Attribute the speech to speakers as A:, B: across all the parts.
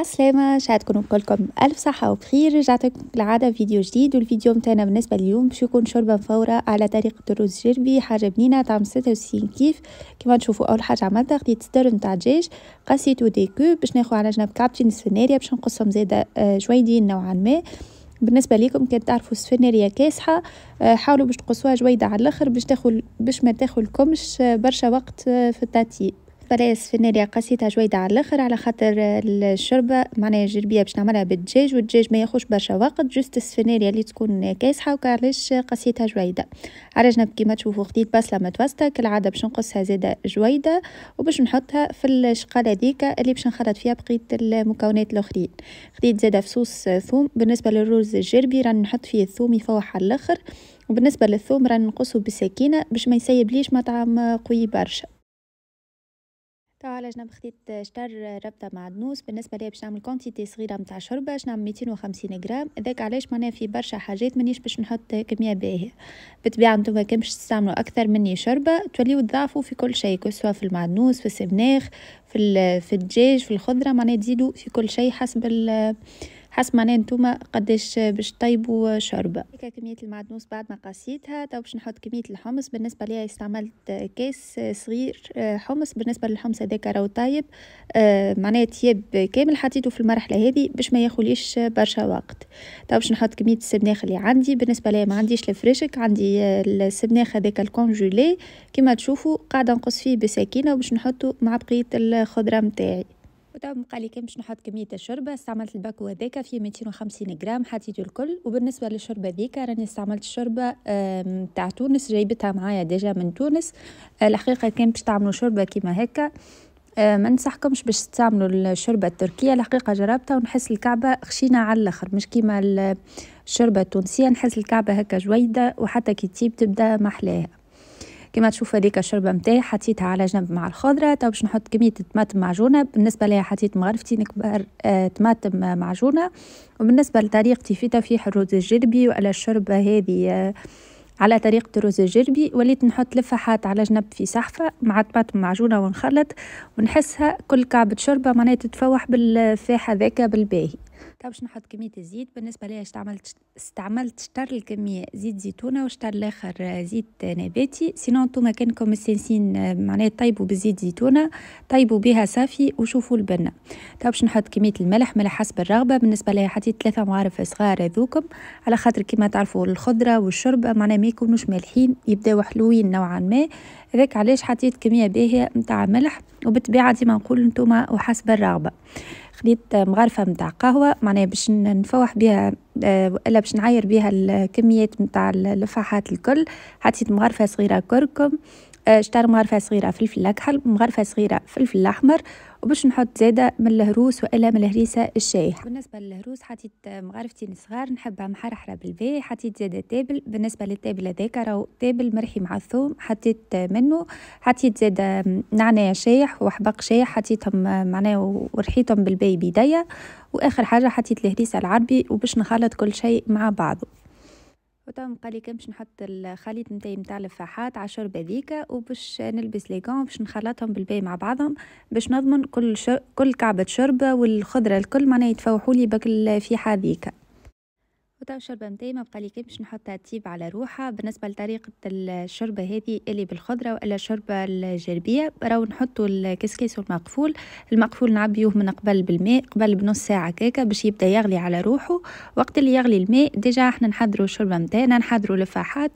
A: عسلامة شهادكم كلكم ألف صحة وبخير رجعتكم كالعادة فيديو جديد والفيديو متاعنا بالنسبة اليوم باش يكون شوربة مفورة على طريقة الرز جربي حاجة بنينة طعم ستة وستين كيف كما تشوفوا أول حاجة عملتها خديت صدر متاع دجاج قصيته دي كوب باش ناخو على جنب كعبتين السفناريا باش نقصهم زادة آه، جويدين نوعا ما بالنسبه ليكم كان تعرفوا السفناريه كاسحه آه، حاولوا باش تقصوها جويده على الاخر باش تاخذ باش ما تاخذ آه، برشا وقت في التطيب اسبريس في النار قسيتها جويدة على الاخر على خاطر الشربة معناها الجربية باش نعملها بالدجاج والدجاج ما ياخوش برشا وقت جوست السفنارية اللي تكون كاسحة وكعلاش قسيتها جويدة عرجنا كيما تشوفوا خديت بصلة متوسطة كالعادة باش نقصها زادة جويدة وباش نحطها في الشقالة ديكا اللي باش نخلط فيها بقية المكونات الاخرين خديت زادة فصوص ثوم بالنسبة للروز الجربي راني نحط فيه الثوم يفوح على الاخر وبالنسبة للثوم راني نقصه بالسكينة باش ما يسيبليش مطعم قوي برشا تو على جنب خديت شطر ربطه مع دنوس بالنسبه ليا باش نعمل كونتيتي صغيره نتاع شوربه باش نعمل 250 غرام هذاك علاش معناها في برشا حاجات مانيش باش نحط كميه باهيه بالطبيعه نتوما كان باش تستعملوا اكثر مني شوربه توليو تضاعفوا في كل شيء سواء في المعدنوس في السبناخ في في الدجاج في الخضره معناها تزيدوا في كل شيء حسب حسب معناه نتوما قداش باش طيبوا شوربه كميه المعدنوس بعد ما قاسيتها تو باش نحط كميه الحمص بالنسبه ليا استعملت كاس صغير آه، حمص بالنسبه للحمص هذاك راهو طايب آه، معناه تياب كامل حطيته في المرحله هذه باش ما ياخذليش برشا وقت تو باش نحط كميه السبناخ اللي عندي بالنسبه ليا ما عنديش الفريشك عندي آه، السبناخ هذاك الكونجولي كما تشوفوا قاعده نقص فيه بسكينه باش نحطه مع بقيه الخضره متاعي وتوا بقى لي كان باش نحط كميه الشوربه استعملت الباكو هذاك فيه 250 غرام حطيته الكل وبالنسبه للشوربه ذيك راني استعملت الشوربه تاع تونس جايبتها معايا ديجا من تونس آه، الحقيقه كان باش تعملوا شوربه كيما هكا ما ننصحكمش باش تستعملوا الشوربه التركيه الحقيقه جربتها ونحس الكعبه خشينه على الاخر مش كيما الشوربه التونسيه نحس الكعبه هكا جويده وحتى كي تيب تبدا محلاها كما تشوف هذيك الشربه نتاعي حطيتها على جنب مع الخضره تو طيب باش نحط كميه الطماطم معجونه بالنسبه لي حطيت مغرفتين كبار آه، طماطم آه معجونه وبالنسبه لطريقتي في تفيح الرز الجربي وعلى الشربه هذه آه على طريقة الرز الجربي وليت نحط لفحات على جنب في صحفة مع طماطم معجونة ونخلط ونحسها كل كعبة شوربة معناها تتفوح بالفاحة ذاك بالباهي تو باش نحط كميه الزيت بالنسبه لي استعملت استعملت شطر الكميه زيت زيتونه وشطر الاخر آه، زيت نباتي سينو نتوما كانكم مستانسين آه، معناها طيبوا بزيت زيتونه طيبوا بها صافي وشوفوا البنه تو طيب، باش نحط كميه الملح ملح حسب الرغبه بالنسبه لي حطيت ثلاثه معارف صغار ذوكم على خاطر كيما تعرفوا الخضره والشوربه معناها ما يكونوش مالحين يبداو حلوين نوعا ما هذاك علاش حطيت كميه باهيه نتاع ملح وبالطبيعه ديما نقول نتوما وحسب الرغبه خديت مغرفة متاع قهوة معناها باش نفوح بها وإلا آه، باش نعاير بها الكميات متاع الفاحات الكل حطيت مغرفة صغيرة كركم آه، شطر مغرفه صغيره فلفل اكحل مغرفه صغيره فلفل احمر وباش نحط زاده من الهروس والا من الهريسه الشايح بالنسبه للهروس حطيت مغرفتين صغار نحبها محرحره بالبي حطيت زاده تابل بالنسبه للتابل هذاك راهو تابل مرحي مع الثوم حطيت منه حطيت زاده نعناع شايح وحبق شايح حطيتهم معناه ورحيتهم بالبي بيديا واخر حاجه حطيت الهريسه العربي وباش نخلط كل شيء مع بعضه وتوا قال لي باش نحط الخليط نتاعي نتاع الفاحات على الشوربه هذيك وباش نلبس لي باش نخلطهم بالباي مع بعضهم باش نضمن كل شر... كل كعبه شوربه والخضره الكل معناها يتفوحوا لي بك الفيحه هذيك وتو الشوربه نتاعي بقى لي كيفاش نحطها تيب على روحها بالنسبه لطريقه الشوربه هذه اللي بالخضره ولا الشوربه الجربيه راهو نحطو الكسكيس والمقفول المقفول نعبيوه من قبل بالماء قبل بنص ساعه كيكه باش يبدا يغلي على روحه وقت اللي يغلي الماء ديجا احنا نحضرو الشوربه نتاعنا نحضرو الفاحات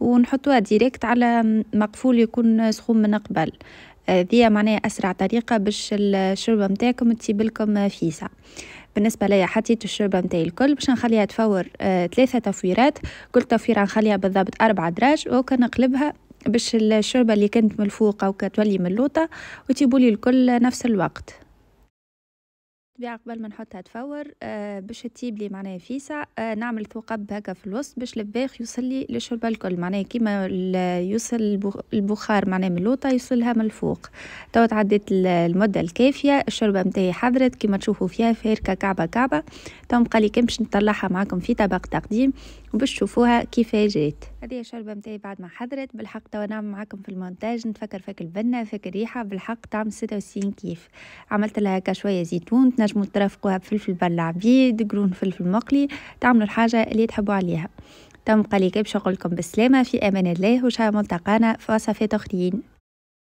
A: ونحطوها ديريكت على مقفول يكون سخون من قبل آه، ذي معناها اسرع طريقه باش الشوربه نتاعكم تيبلكم لكم بالنسبه ليا حطيت الشوربه نتاعي الكل باش نخليها تفور آه، ثلاثه تفويرات كل تفويره نخليها بالضبط أربع دراج وكنقلبها باش الشوربه اللي كانت من الفوق وكتولي من اللوطه وتيبولي الكل نفس الوقت طبيعة قبل ما نحطها تفور آه باش تطيب لي معناها فيسع آه نعمل ثقب هكا في الوسط باش الباخ يوصل لي للشوربه الكل معناها كيما يوصل البخار معناها من اللوطه يوصلها من الفوق تو تعديت المده الكافيه الشوربه نتاعي حضرت كيما تشوفوا فيها فيركه كعبه كعبه تو بقى لي كان نطلعها معاكم في طبق تقديم تشوفوها كيفاش جات هذه الشوربه متاعي بعد ما حضرت بالحق توا نعمل معاكم في المونتاج نتفكر فيك البنه فيك الريحه بالحق تعمل 66 كيف عملت لها هكا شويه زيتون تنجموا ترافقوها بفلفل بالعبيد قرون فلفل مقلي تعملوا الحاجه اللي تحبوا عليها تم قليل باش نقول بالسلامه في امان الله وشاء ملتقانا في وصفات اخرين